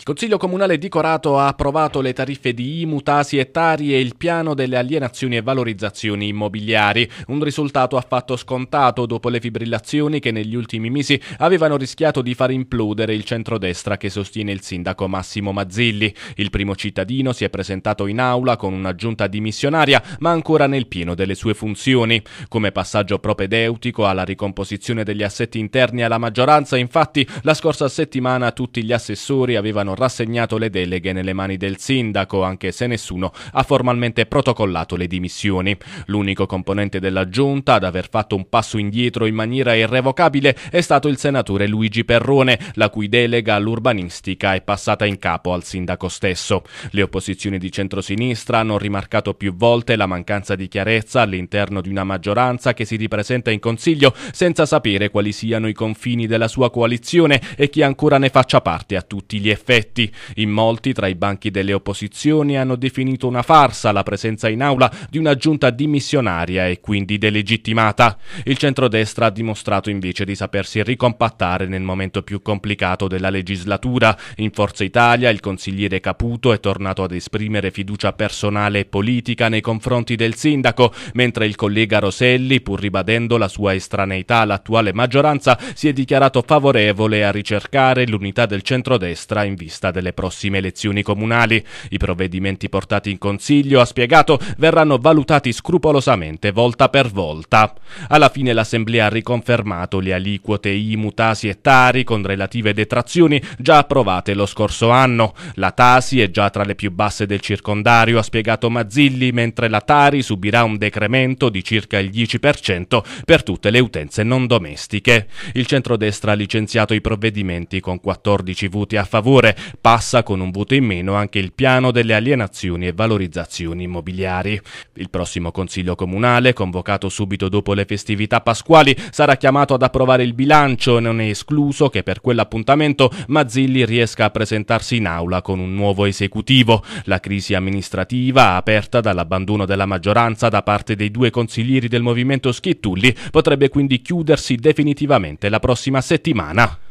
Il Consiglio Comunale di Corato ha approvato le tariffe di IMU, Tasi e Tari e il piano delle alienazioni e valorizzazioni immobiliari, un risultato affatto scontato dopo le fibrillazioni che negli ultimi mesi avevano rischiato di far implodere il centrodestra che sostiene il sindaco Massimo Mazzilli. Il primo cittadino si è presentato in aula con una giunta dimissionaria, ma ancora nel pieno delle sue funzioni. Come passaggio propedeutico alla ricomposizione degli assetti interni alla maggioranza, infatti, la scorsa settimana tutti gli assessori avevano hanno rassegnato le deleghe nelle mani del sindaco, anche se nessuno ha formalmente protocollato le dimissioni. L'unico componente della giunta ad aver fatto un passo indietro in maniera irrevocabile è stato il senatore Luigi Perrone, la cui delega all'urbanistica è passata in capo al sindaco stesso. Le opposizioni di centrosinistra hanno rimarcato più volte la mancanza di chiarezza all'interno di una maggioranza che si ripresenta in Consiglio senza sapere quali siano i confini della sua coalizione e chi ancora ne faccia parte a tutti gli effetti eletti. In molti tra i banchi delle opposizioni hanno definito una farsa la presenza in aula di una giunta dimissionaria e quindi delegittimata. Il centrodestra ha dimostrato invece di sapersi ricompattare nel momento più complicato della legislatura. In Forza Italia il consigliere Caputo è tornato ad esprimere fiducia personale e politica nei confronti del sindaco, mentre il collega Roselli, pur ribadendo la sua estraneità all'attuale maggioranza, si è dichiarato favorevole a ricercare l'unità del centrodestra in vista vista delle prossime elezioni comunali. I provvedimenti portati in Consiglio, ha spiegato, verranno valutati scrupolosamente volta per volta. Alla fine l'Assemblea ha riconfermato le aliquote IMU, TASI e TARI con relative detrazioni già approvate lo scorso anno. La TASI è già tra le più basse del circondario, ha spiegato Mazzilli, mentre la TARI subirà un decremento di circa il 10% per tutte le utenze non domestiche. Il centrodestra ha licenziato i provvedimenti con 14 voti a favore, Mentre passa con un voto in meno anche il piano delle alienazioni e valorizzazioni immobiliari. Il prossimo Consiglio Comunale, convocato subito dopo le festività pasquali, sarà chiamato ad approvare il bilancio e non è escluso che per quell'appuntamento Mazzilli riesca a presentarsi in aula con un nuovo esecutivo. La crisi amministrativa, aperta dall'abbandono della maggioranza da parte dei due consiglieri del movimento Schittulli, potrebbe quindi chiudersi definitivamente la prossima settimana.